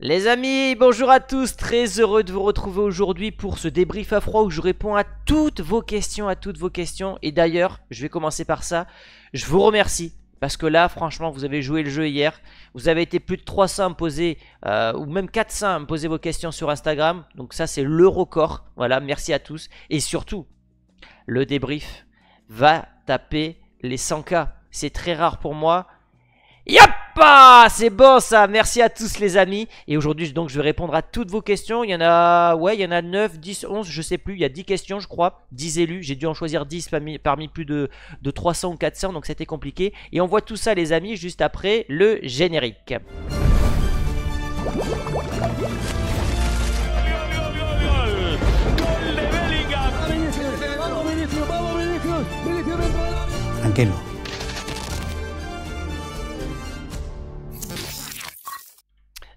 Les amis, bonjour à tous, très heureux de vous retrouver aujourd'hui pour ce débrief à froid où je réponds à toutes vos questions, à toutes vos questions. Et d'ailleurs, je vais commencer par ça, je vous remercie. Parce que là, franchement, vous avez joué le jeu hier. Vous avez été plus de 300 à me poser, euh, ou même 400 à me poser vos questions sur Instagram. Donc ça, c'est le record. Voilà, merci à tous. Et surtout, le débrief va taper les 100K. C'est très rare pour moi. Yop c'est bon ça Merci à tous les amis Et aujourd'hui donc je vais répondre à toutes vos questions Il y en a... Ouais il y en a 9, 10, 11 Je sais plus, il y a 10 questions je crois 10 élus, j'ai dû en choisir 10 parmi, plus de, de 300 ou 400 Donc c'était compliqué Et on voit tout ça les amis juste après le générique Tranquilo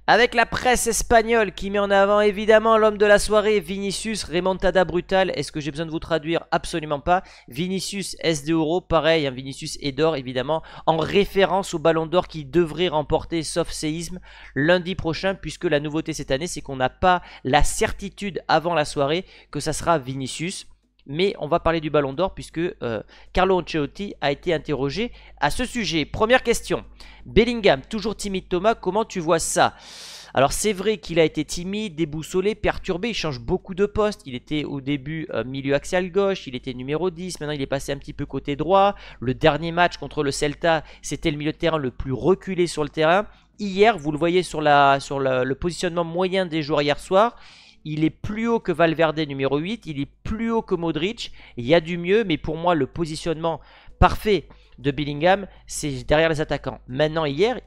Avec la presse espagnole qui met en avant évidemment l'homme de la soirée, Vinicius, remontada Brutal, Est-ce que j'ai besoin de vous traduire Absolument pas. Vinicius SD de Euro, pareil, hein, Vinicius et d'or évidemment, en référence au ballon d'or qui devrait remporter, sauf séisme, lundi prochain, puisque la nouveauté cette année, c'est qu'on n'a pas la certitude avant la soirée que ça sera Vinicius mais on va parler du Ballon d'Or puisque euh, Carlo Ancelotti a été interrogé à ce sujet. Première question, Bellingham, toujours timide Thomas, comment tu vois ça alors c'est vrai qu'il a été timide, déboussolé, perturbé, il change beaucoup de postes. Il était au début euh, milieu axial gauche, il était numéro 10, maintenant il est passé un petit peu côté droit. Le dernier match contre le Celta, c'était le milieu de terrain le plus reculé sur le terrain. Hier, vous le voyez sur, le positionnement moyen des joueurs hier soir, il est plus haut que Valverde numéro 8, il est plus haut que Modric. Il y a du mieux, mais pour moi, le positionnement parfait de Bellingham, c'est derrière les attaquants. Maintenant, hier,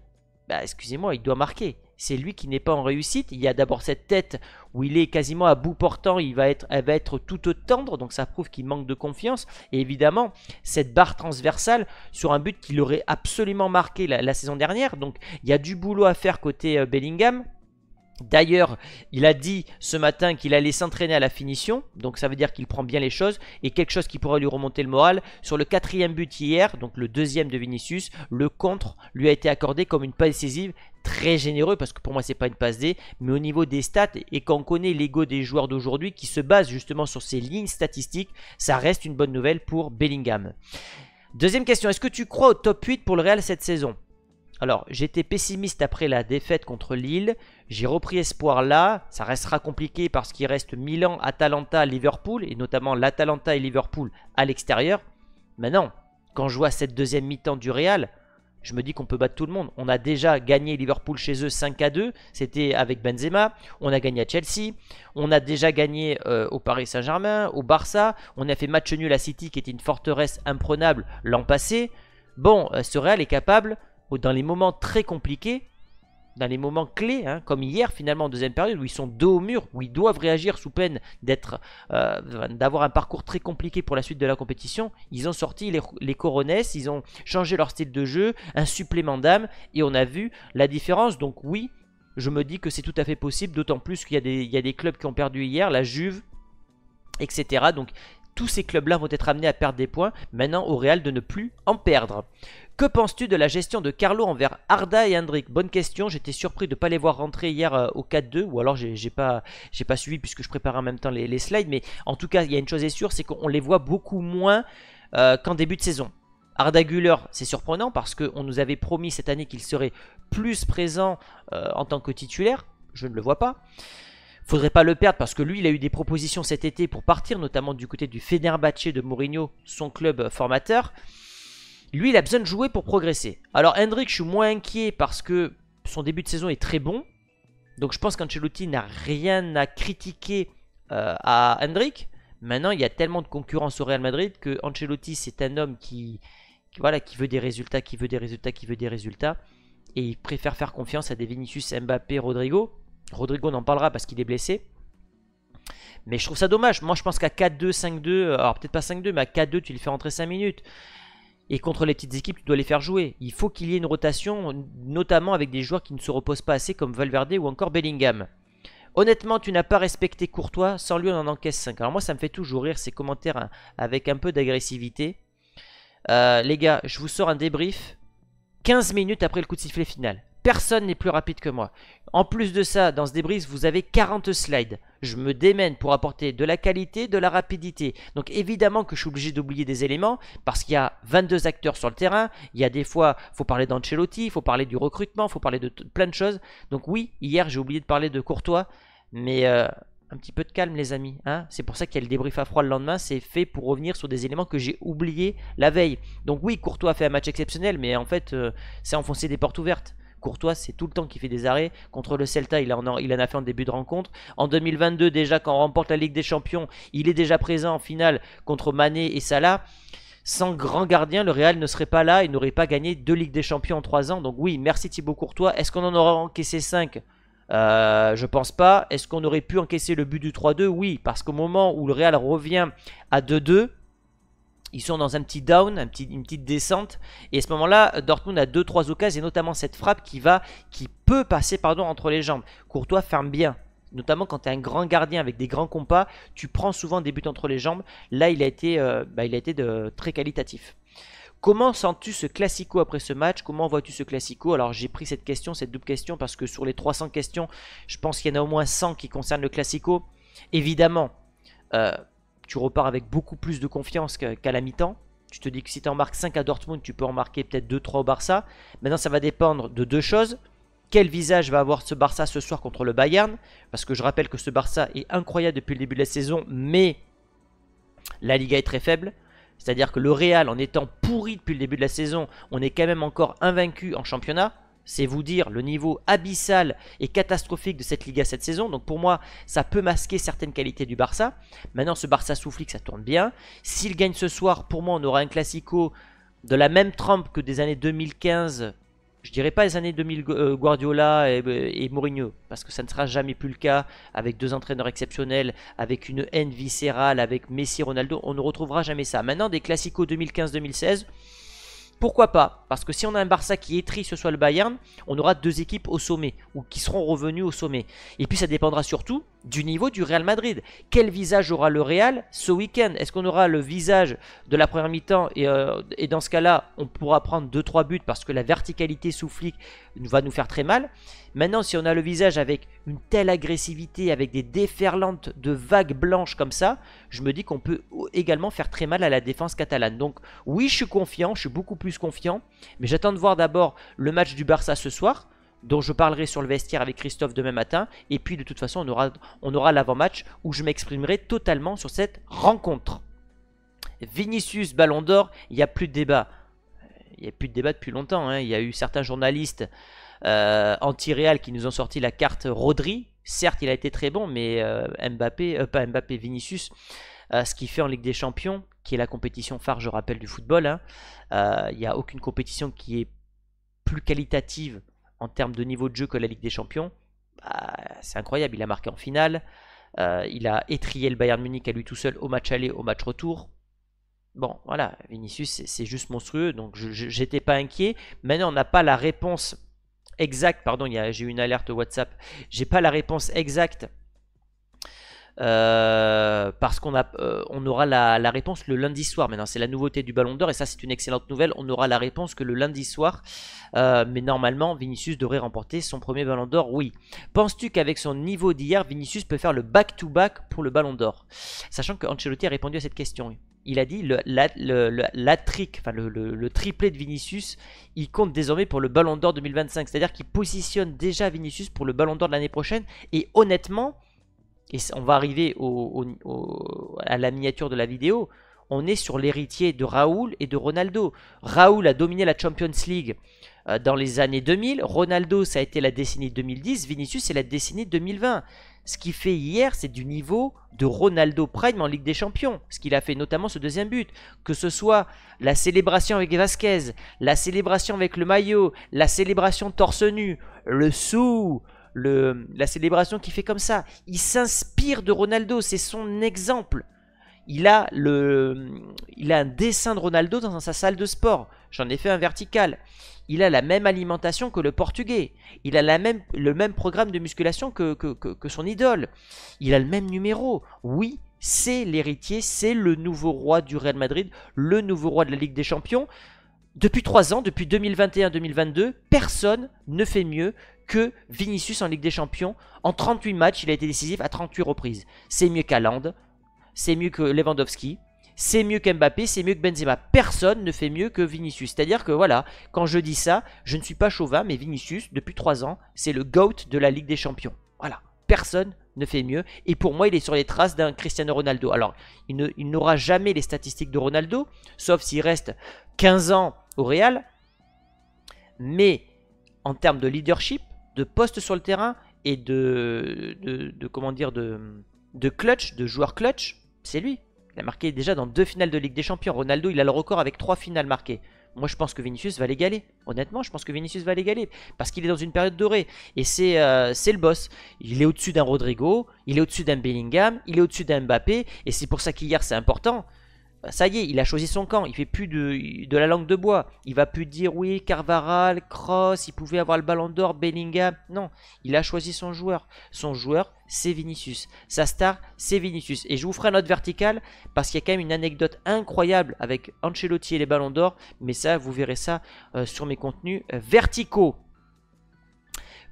bah, excusez-moi, il doit marquer. C'est lui qui n'est pas en réussite. Il y a d'abord cette tête où il est quasiment à bout portant. Il va être, elle va être toute tendre, donc ça prouve qu'il manque de confiance. Et évidemment, cette barre transversale sur un but qu'il aurait absolument marqué la, saison dernière. Donc il y a du boulot à faire côté euh, Bellingham. D'ailleurs, il a dit ce matin qu'il allait s'entraîner à la finition, donc ça veut dire qu'il prend bien les choses, et quelque chose qui pourrait lui remonter le moral, sur le quatrième but hier, donc le deuxième de Vinicius, le contre lui a été accordé comme une passe décisive, très généreux, parce que pour moi c'est pas une passe D, mais au niveau des stats, et quand on connaît l'ego des joueurs d'aujourd'hui, qui se basent justement sur ces lignes statistiques, ça reste une bonne nouvelle pour Bellingham. Deuxième question, est-ce que tu crois au top 8 pour le Real cette saison alors, j'étais pessimiste après la défaite contre Lille. J'ai repris espoir là. Ça restera compliqué parce qu'il reste Milan, Atalanta, Liverpool, et notamment l'Atalanta et Liverpool à l'extérieur. Maintenant, quand je vois cette deuxième mi-temps du Real, je me dis qu'on peut battre tout le monde. On a déjà gagné Liverpool chez eux 5 à 2, c'était avec Benzema, on a gagné à Chelsea, on a déjà gagné euh, au Paris Saint-Germain, au Barça, on a fait match nul à City qui était une forteresse imprenable l'an passé. Bon, euh, ce Real est capable dans les moments très compliqués, dans les moments clés, hein, comme hier finalement en deuxième période, où ils sont dos au mur, où ils doivent réagir sous peine d'être, euh, d'avoir un parcours très compliqué pour la suite de la compétition, ils ont sorti les, les coronets, ils ont changé leur style de jeu, un supplément d'âme, et on a vu la différence. Donc oui, je me dis que c'est tout à fait possible, d'autant plus qu'il y, y, a des clubs qui ont perdu hier, la Juve, etc. Donc tous ces clubs-là vont être amenés à perdre des points, maintenant au Real de ne plus en perdre. Que penses-tu de la gestion de Carlo envers Arda et Hendrik Bonne question, j'étais surpris de ne pas les voir rentrer hier euh, au 4-2, ou alors j'ai pas, pas suivi puisque je prépare en même temps les, slides, mais en tout cas, il y a une chose est sûre, c'est qu'on les voit beaucoup moins euh, qu'en début de saison. Arda Güler, c'est surprenant parce qu'on nous avait promis cette année qu'il serait plus présent euh, en tant que titulaire. Je ne le vois pas. Faudrait pas le perdre parce que lui, il a eu des propositions cet été pour partir, notamment du côté du Fenerbahce de Mourinho, son club euh, formateur. Lui, il a besoin de jouer pour progresser. Alors Hendrik, je suis moins inquiet parce que son début de saison est très bon. Donc je pense qu'Ancelotti n'a rien à critiquer euh, à Hendrik. Maintenant, il y a tellement de concurrence au Real Madrid que Ancelotti, c'est un homme qui, voilà, qui veut des résultats, qui veut des résultats, qui veut des résultats. Et il préfère faire confiance à des Vinicius, Mbappé, Rodrigo Rodrigo n'en parlera parce qu'il est blessé. Mais je trouve ça dommage. Moi, je pense qu'à 4-2, 5-2, alors peut-être pas 5-2, mais à 4-2, tu le fais rentrer 5 minutes. Et contre les petites équipes, tu dois les faire jouer. Il faut qu'il y ait une rotation, notamment avec des joueurs qui ne se reposent pas assez, comme Valverde ou encore Bellingham. Honnêtement, tu n'as pas respecté Courtois. Sans lui, on en encaisse 5. Alors moi, ça me fait toujours rire ces commentaires hein, avec un peu d'agressivité. Euh, les gars, je vous sors un débrief 15 minutes après le coup de sifflet final. Personne n'est plus rapide que moi. En plus de ça, dans ce débris, vous avez 40 slides. Je me démène pour apporter de la qualité, de la rapidité. Donc évidemment que je suis obligé d'oublier des éléments parce qu'il y a 22 acteurs sur le terrain. Il y a des fois, faut parler d'Ancelotti, il faut parler du recrutement, il faut parler de plein de choses. Donc oui, hier j'ai oublié de parler de Courtois, mais euh, un petit peu de calme les amis. Hein. c'est pour ça qu'il y a le débrief à froid le lendemain. C'est fait pour revenir sur des éléments que j'ai oubliés la veille. Donc oui, Courtois a fait un match exceptionnel, mais en fait, euh, c'est enfoncé des portes ouvertes. Courtois, c'est tout le temps qu'il fait des arrêts. Contre le Celta, il en, a, fait en début de rencontre. En 2022, déjà, quand on remporte la Ligue des Champions, il est déjà présent en finale contre Mané et Salah sans grand gardien, le Real ne serait pas là et n'aurait pas gagné deux Ligues des Champions en trois ans. Donc oui, merci Thibaut Courtois. Est-ce qu'on en aurait encaissé 5 euh, je pense pas. Est-ce qu'on aurait pu encaisser le but du 3-2 Oui, parce qu'au moment où le Real revient à 2-2, ils sont dans un petit down, une petite descente. Et à ce moment-là, Dortmund a 2-3 occasions, et notamment cette frappe qui va, qui peut passer pardon, entre les jambes. Courtois ferme bien. Notamment quand tu es un grand gardien avec des grands compas, tu prends souvent des buts entre les jambes. Là, il a été, euh, bah, il a été très qualitatif. Comment sens-tu ce classico après ce match Comment vois-tu ce classico Alors j'ai pris cette question, cette double question, parce que sur les 300 questions, je pense qu'il y en a au moins 100 qui concernent le classico. Évidemment, euh, tu repars avec beaucoup plus de confiance qu'à la mi-temps. Tu te dis que si tu en marques 5 à Dortmund, tu peux en marquer peut-être 2-3 au Barça. Maintenant, ça va dépendre de deux choses. Quel visage va avoir ce Barça ce soir contre le Bayern Parce que je rappelle que ce Barça est incroyable depuis le début de la saison, mais la Liga est très faible. C'est-à-dire que le Real, en étant pourri depuis le début de la saison, on est quand même encore invaincu en championnat. C'est vous dire le niveau abyssal et catastrophique de cette Liga cette saison. Donc pour moi, ça peut masquer certaines qualités du Barça. Maintenant, ce Barça soufflique, que ça tourne bien. S'il gagne ce soir, pour moi, on aura un classico de la même trempe que des années 2015. Je dirais pas les années 2000 euh, Guardiola euh, et, Mourinho, parce que ça ne sera jamais plus le cas avec deux entraîneurs exceptionnels, avec une haine viscérale, avec Messi, Ronaldo. On ne retrouvera jamais ça. Maintenant, des classicos 2015-2016 pourquoi pas Parce que si on a un Barça qui tri ce soit le Bayern, on aura deux équipes au sommet ou qui seront revenues au sommet. Et puis ça dépendra surtout du niveau du Real Madrid. Quel visage aura le Real ce week-end Est-ce qu'on aura le visage de la première mi-temps et, euh, dans ce cas-là, on pourra prendre 2-3 buts parce que la verticalité sous flic va nous faire très mal. Maintenant, si on a le visage avec une telle agressivité, avec des déferlantes de vagues blanches comme ça, je me dis qu'on peut également faire très mal à la défense catalane. Donc oui, je suis confiant, je suis beaucoup plus confiant, mais j'attends de voir d'abord le match du Barça ce soir dont je parlerai sur le vestiaire avec Christophe demain matin. Et puis de toute façon, on aura, on aura l'avant-match où je m'exprimerai totalement sur cette rencontre. Vinicius Ballon d'Or, il n'y a plus de débat. Euh, il n'y a plus de débat depuis longtemps. Hein. Il y a eu certains journalistes euh, anti-Réal qui nous ont sorti la carte Rodri. Certes, il a été très bon, mais euh, Mbappé, pas Mbappé, Vinicius, ce qu'il fait en Ligue des Champions, qui est la compétition phare, je rappelle, du football, hein. il n'y a aucune compétition qui est plus qualitative en termes de niveau de jeu que la Ligue des Champions, bah, c'est incroyable. Il a marqué en finale. Euh, il a étrié le Bayern Munich à lui tout seul au match aller, au match retour. Bon, voilà, Vinicius, c'est juste monstrueux. Donc, j'étais pas inquiet. Maintenant, on n'a pas la réponse exacte. Pardon, j'ai eu une alerte WhatsApp. J'ai pas la réponse exacte euh, parce qu'on euh, on aura la, réponse le lundi soir. Maintenant, c'est la nouveauté du Ballon d'Or, et ça, c'est une excellente nouvelle. On aura la réponse que le lundi soir. Euh, mais normalement, Vinicius devrait remporter son premier Ballon d'Or, oui. Penses-tu qu'avec son niveau d'hier, Vinicius peut faire le back-to-back pour le Ballon d'Or Sachant que Ancelotti a répondu à cette question. Il a dit le, le, le, le triplé de Vinicius, il compte désormais pour le Ballon d'Or 2025. C'est-à-dire qu'il positionne déjà Vinicius pour le Ballon d'Or de l'année prochaine. Et honnêtement, et on va arriver à la miniature de la vidéo, on est sur l'héritier de Raoul et de Ronaldo. Raoul a dominé la Champions League euh, dans les années 2000, Ronaldo ça a été la décennie 2010, Vinicius c'est la décennie 2020. Ce qu'il fait hier, c'est du niveau de Ronaldo Prime en Ligue des Champions. Ce qu'il a fait notamment ce deuxième but. Que ce soit la célébration avec Vasquez, la célébration avec le maillot, la célébration torse nu, le sou, la célébration qu'il fait comme ça. Il s'inspire de Ronaldo, c'est son exemple. Il a, le, il a un dessin de Ronaldo dans sa salle de sport. J'en ai fait un vertical. Il a la même alimentation que le portugais. Il a la même, le même programme de musculation que, que, que son idole. Il a le même numéro. Oui, c'est l'héritier, c'est le nouveau roi du Real Madrid, le nouveau roi de la Ligue des Champions. Depuis 3 ans, depuis 2021-2022, personne ne fait mieux que Vinicius en Ligue des Champions. En 38 matchs, il a été décisif à 38 reprises. C'est mieux qu'Aland, c'est mieux que Lewandowski, c'est mieux qu'Mbappé, c'est mieux que Benzema. Personne ne fait mieux que Vinicius. C'est-à-dire que voilà, quand je dis ça, je ne suis pas chauvin, mais Vinicius, depuis 3 ans, c'est le GOAT de la Ligue des Champions. Voilà, personne ne fait mieux. Et pour moi, il est sur les traces d'un Cristiano Ronaldo. Alors, il n'aura jamais les statistiques de Ronaldo, sauf s'il reste 15 ans au Real. Mais en termes de leadership, de postes sur le terrain et de, de, de comment dire de, de clutch, de joueur clutch, c'est lui. Il a marqué déjà dans deux finales de Ligue des Champions. Ronaldo, il a le record avec trois finales marquées. Moi, je pense que Vinicius va l'égaler. Honnêtement, je pense que Vinicius va l'égaler. Parce qu'il est dans une période dorée. Et c'est euh, le boss. Il est au-dessus d'un Rodrigo. Il est au-dessus d'un Bellingham. Il est au-dessus d'un Mbappé. Et c'est pour ça qu'hier, c'est important ça y est, il a choisi son camp, il fait plus de, la langue de bois. Il va plus dire oui, Carvaral, Cross, il pouvait avoir le ballon d'or, Bellingham. Non, il a choisi son joueur. Son joueur, c'est Vinicius. Sa star, c'est Vinicius. Et je vous ferai un autre vertical parce qu'il y a quand même une anecdote incroyable avec Ancelotti et les ballons d'or. Mais ça, vous verrez ça euh, sur mes contenus euh, verticaux.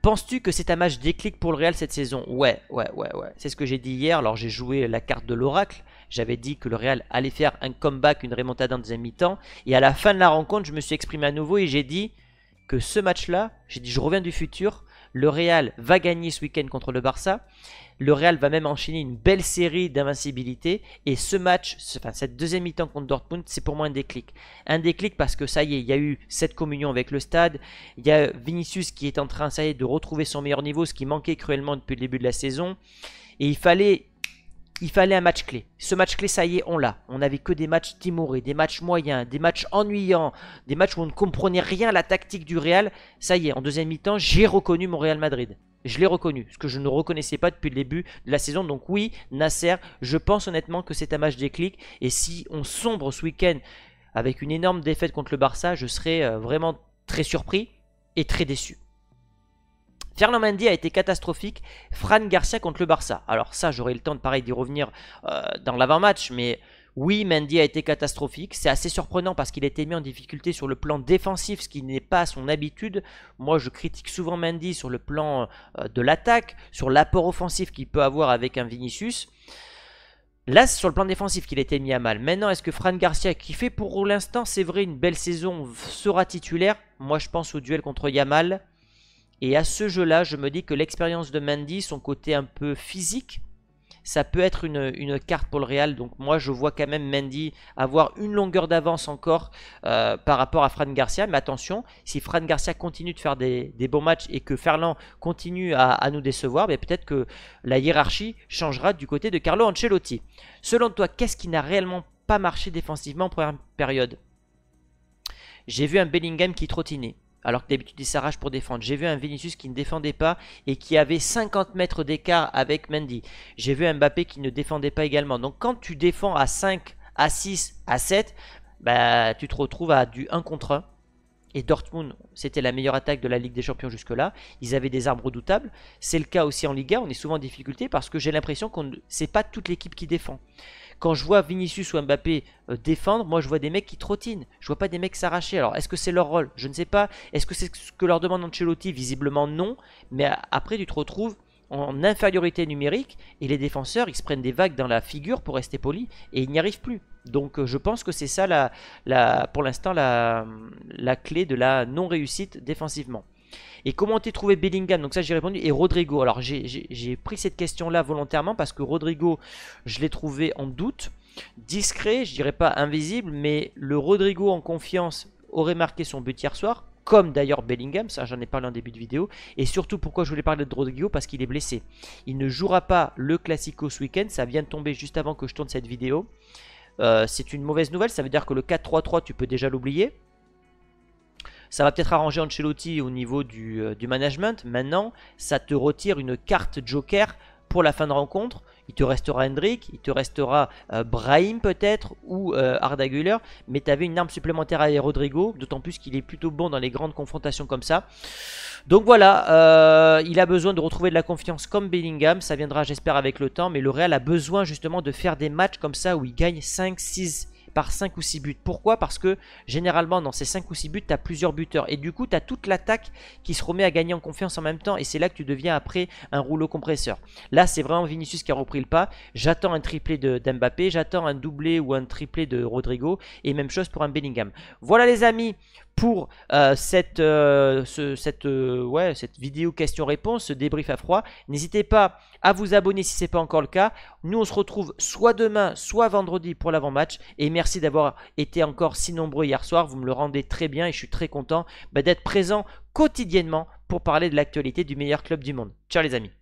Penses-tu que c'est un match déclic pour le Real cette saison Ouais, ouais, ouais, ouais. C'est ce que j'ai dit hier. Alors j'ai joué la carte de l'oracle. J'avais dit que le Real allait faire un comeback, une remontade en deuxième mi-temps. Et à la fin de la rencontre, je me suis exprimé à nouveau et j'ai dit que ce match-là, j'ai dit je reviens du futur. Le Real va gagner ce week-end contre le Barça. Le Real va même enchaîner une belle série d'invincibilité. Et ce match, enfin cette deuxième mi-temps contre Dortmund, c'est pour moi un déclic. Un déclic parce que ça y est, il y a eu cette communion avec le stade. Il y a Vinicius qui est en train, ça y est, de retrouver son meilleur niveau, ce qui manquait cruellement depuis le début de la saison. Et il fallait il fallait un match clé. Ce match clé, ça y est, on l'a. On n'avait que des matchs timorés, des matchs moyens, des matchs ennuyants, des matchs où on ne comprenait rien à la tactique du Real. Ça y est, en deuxième mi-temps, j'ai reconnu montréal Madrid. Je l'ai reconnu, ce que je ne reconnaissais pas depuis le début de la saison. Donc oui, Nasser, je pense honnêtement que c'est un match déclic. Et si on sombre ce week-end avec une énorme défaite contre le Barça, je serais euh, vraiment très surpris et très déçu. Mendy a été catastrophique. Fran Garcia contre le Barça. Alors ça, j'aurai le temps de pareil d'y revenir euh, dans l'avant-match, mais oui, Mendy a été catastrophique. C'est assez surprenant parce qu'il a été mis en difficulté sur le plan défensif, ce qui n'est pas son habitude. Moi, je critique souvent Mendy sur le plan euh, de l'attaque, sur l'apport offensif qu'il peut avoir avec un Vinicius. Là, c'est sur le plan défensif qu'il a été mis à mal. Maintenant, est-ce que Fran Garcia, qui fait pour l'instant, c'est vrai, une belle saison, sera titulaire Moi, je pense au duel contre Yamal. Et à ce jeu-là, je me dis que l'expérience de Mendy, son côté un peu physique, ça peut être une, carte pour le Real. Donc moi, je vois quand même Mendy avoir une longueur d'avance encore euh, par rapport à Fran Garcia. Mais attention, si Fran Garcia continue de faire des, bons matchs et que Ferland continue à, nous décevoir, ben peut-être que la hiérarchie changera du côté de Carlo Ancelotti. Selon toi, qu'est-ce qui n'a réellement pas marché défensivement en première période J'ai vu un Bellingham qui trottinait alors que d'habitude il s'arrache pour défendre. J'ai vu un Vinicius qui ne défendait pas et qui avait 50 mètres d'écart avec Mendy. J'ai vu un Mbappé qui ne défendait pas également. Donc quand tu défends à 5, à 6, à 7, bah, tu te retrouves à du 1 contre 1. Et Dortmund, c'était la meilleure attaque de la Ligue des Champions jusque-là. Ils avaient des armes redoutables. C'est le cas aussi en Liga. On est souvent en difficulté parce que j'ai l'impression que c'est pas toute l'équipe qui défend. Quand je vois Vinicius ou Mbappé euh, défendre, moi je vois des mecs qui trottinent. Je vois pas des mecs s'arracher. Alors est-ce que c'est leur rôle Je ne sais pas. Est-ce que c'est ce que leur demande Ancelotti Visiblement non. Mais euh, après tu te retrouves en infériorité numérique et les défenseurs ils se prennent des vagues dans la figure pour rester poli et ils n'y arrivent plus. Donc euh, je pense que c'est ça la, pour l'instant la, la clé de la non-réussite défensivement. Et comment t'es trouvé Bellingham Donc ça j'ai répondu. Et Rodrigo. Alors j'ai pris cette question là volontairement parce que Rodrigo, je l'ai trouvé en doute. Discret, je dirais pas invisible, mais le Rodrigo en confiance aurait marqué son but hier soir comme d'ailleurs Bellingham, ça j'en ai parlé en début de vidéo, et surtout pourquoi je voulais parler de Rodrigo, parce qu'il est blessé. Il ne jouera pas le Classico ce week-end, ça vient de tomber juste avant que je tourne cette vidéo. Euh, c'est une mauvaise nouvelle, ça veut dire que le 4-3-3, tu peux déjà l'oublier. Ça va peut-être arranger Ancelotti au niveau du, euh, du management. Maintenant, ça te retire une carte joker pour la fin de rencontre. Il te restera Hendrick, il te restera euh, Brahim peut-être ou euh, Arda mais tu avais une arme supplémentaire à Rodrigo, d'autant plus qu'il est plutôt bon dans les grandes confrontations comme ça. Donc voilà, euh, il a besoin de retrouver de la confiance comme Bellingham, ça viendra j'espère avec le temps, mais le Real a besoin justement de faire des matchs comme ça où il gagne 5, 6, par 5 ou 6 buts. Pourquoi Parce que généralement dans ces 5 ou 6 buts, tu as plusieurs buteurs. Et du coup, tu as toute l'attaque qui se remet à gagner en confiance en même temps. Et c'est là que tu deviens après un rouleau compresseur. Là, c'est vraiment Vinicius qui a repris le pas. J'attends un triplé de d'Mbappé, j'attends un doublé ou un triplé de Rodrigo. Et même chose pour un Bellingham. Voilà les amis pour euh, cette, euh, cette, euh, ouais, cette vidéo question-réponse, ce débrief à froid. N'hésitez pas à vous abonner si ce n'est pas encore le cas. Nous, on se retrouve soit demain, soit vendredi pour l'avant-match. Et merci d'avoir été encore si nombreux hier soir. Vous me le rendez très bien et je suis très content bah, d'être présent quotidiennement pour parler de l'actualité du meilleur club du monde. Ciao les amis